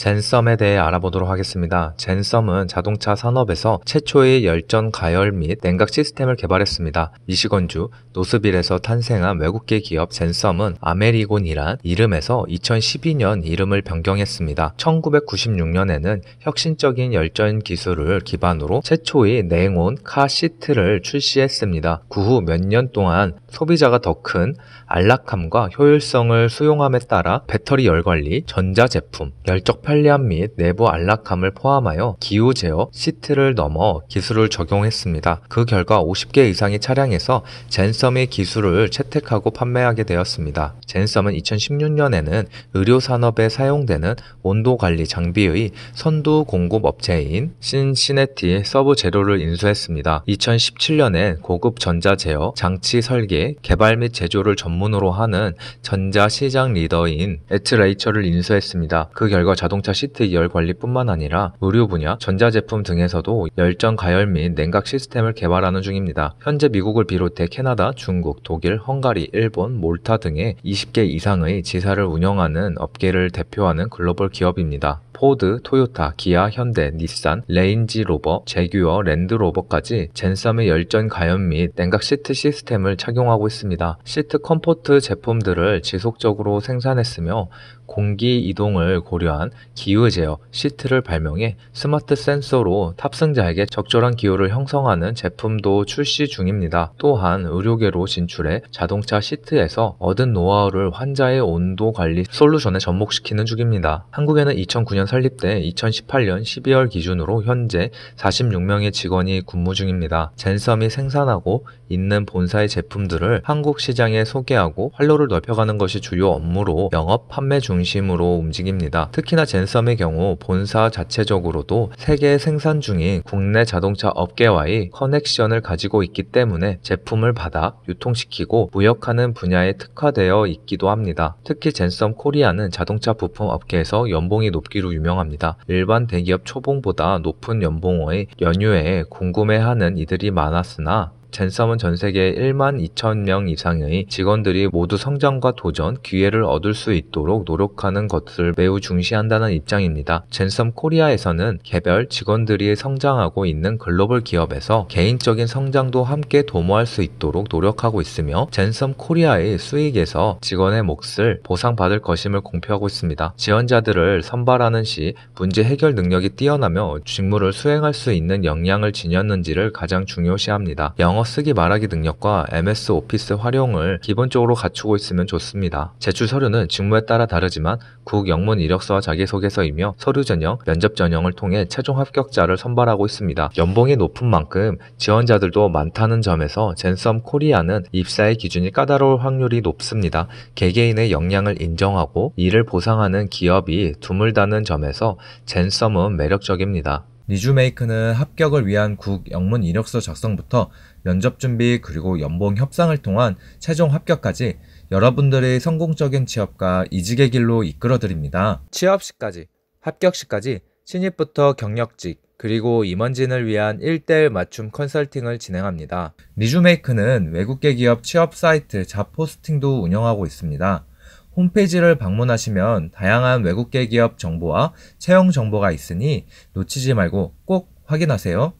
젠썸에 대해 알아보도록 하겠습니다. 젠썸은 자동차 산업에서 최초의 열전 가열 및 냉각 시스템을 개발했습니다. 미시건주 노스빌에서 탄생한 외국계 기업 젠썸은 아메리곤이란 이름에서 2012년 이름을 변경했습니다. 1996년에는 혁신적인 열전 기술을 기반으로 최초의 냉온 카 시트를 출시했습니다. 그 후 몇 년 동안 소비자가 더 큰 안락함과 효율성을 수용함에 따라 배터리 열 관리, 전자 제품, 열적 편리함 및 내부 안락함을 포함하여 기후 제어 시트를 넘어 기술을 적용했습니다. 그 결과 50개 이상의 차량에서 젠썸의 기술을 채택하고 판매하게 되었습니다. 젠썸은 2016년에는 의료 산업에 사용되는 온도 관리 장비의 선두 공급 업체인 신시네티 서브 제로를 인수했습니다. 2017년엔 고급 전자 제어 장치 설계, 개발 및 제조를 전문으로 하는 전자 시장 리더인 에트레이처를 인수했습니다. 그 결과 자동 자동차 시트 열 관리뿐만 아니라 의료 분야, 전자제품 등에서도 열전 가열 및 냉각 시스템을 개발하는 중입니다. 현재 미국을 비롯해 캐나다, 중국, 독일, 헝가리, 일본, 몰타 등의 20개 이상의 지사를 운영하는 업계를 대표하는 글로벌 기업입니다. 포드, 토요타, 기아, 현대, 닛산, 레인지 로버, 제규어, 랜드로버까지 젠썸의 열전 가연 및 냉각 시트 시스템을 착용하고 있습니다. 시트 컴포트 제품들을 지속적으로 생산했으며 공기 이동을 고려한 기후 제어 시트를 발명해 스마트 센서로 탑승자에게 적절한 기후를 형성하는 제품도 출시 중입니다. 또한 의료계로 진출해 자동차 시트에서 얻은 노하우를 환자의 온도 관리 솔루션에 접목시키는 중입니다. 한국에는 2009년 설립돼 2018년 12월 기준으로 현재 46명의 직원이 근무 중입니다. 젠썸이 생산하고 있는 본사의 제품들을 한국 시장에 소개하고 활로를 넓혀가는 것이 주요 업무로 영업 판매 중심으로 움직입니다. 특히나 젠썸의 경우 본사 자체적으로도 세계 생산 중인 국내 자동차 업계와의 커넥션을 가지고 있기 때문에 제품을 받아 유통시키고 무역하는 분야에 특화되어 있기도 합니다. 특히 젠썸 코리아는 자동차 부품 업계에서 연봉이 높기로 유명합니다. 유명합니다. 일반 대기업 초봉보다 높은 연봉의 연휴에 궁금해하는 이들이 많았으나 젠썸은 전 세계 1만 2천 명 이상의 직원들이 모두 성장과 도전, 기회를 얻을 수 있도록 노력하는 것을 매우 중시한다는 입장입니다. 젠썸 코리아에서는 개별 직원들이 성장하고 있는 글로벌 기업에서 개인적인 성장도 함께 도모할 수 있도록 노력하고 있으며 젠썸 코리아의 수익에서 직원의 몫을 보상받을 것임을 공표하고 있습니다. 지원자들을 선발하는 시 문제 해결 능력이 뛰어나며 직무를 수행할 수 있는 역량을 지녔는지를 가장 중요시합니다. 영어 영어 쓰기 말하기 능력과 MS 오피스 활용을 기본적으로 갖추고 있으면 좋습니다. 제출 서류는 직무에 따라 다르지만 국 영문 이력서와 자기소개서이며 서류 전형, 면접 전형을 통해 최종 합격자를 선발하고 있습니다. 연봉이 높은 만큼 지원자들도 많다는 점에서 젠썸 코리아는 입사의 기준이 까다로울 확률이 높습니다. 개개인의 역량을 인정하고 이를 보상하는 기업이 드물다는 점에서 젠썸은 매력적입니다. 리주메이크는 합격을 위한 국 영문 이력서 작성부터 면접 준비 그리고 연봉 협상을 통한 최종 합격까지 여러분들의 성공적인 취업과 이직의 길로 이끌어드립니다. 취업 시까지, 합격 시까지 신입부터 경력직, 그리고 임원진을 위한 1대1 맞춤 컨설팅을 진행합니다. 리주메이크는 외국계 기업 취업 사이트 잡포스팅도 운영하고 있습니다. 홈페이지를 방문하시면 다양한 외국계 기업 정보와 채용 정보가 있으니 놓치지 말고 꼭 확인하세요.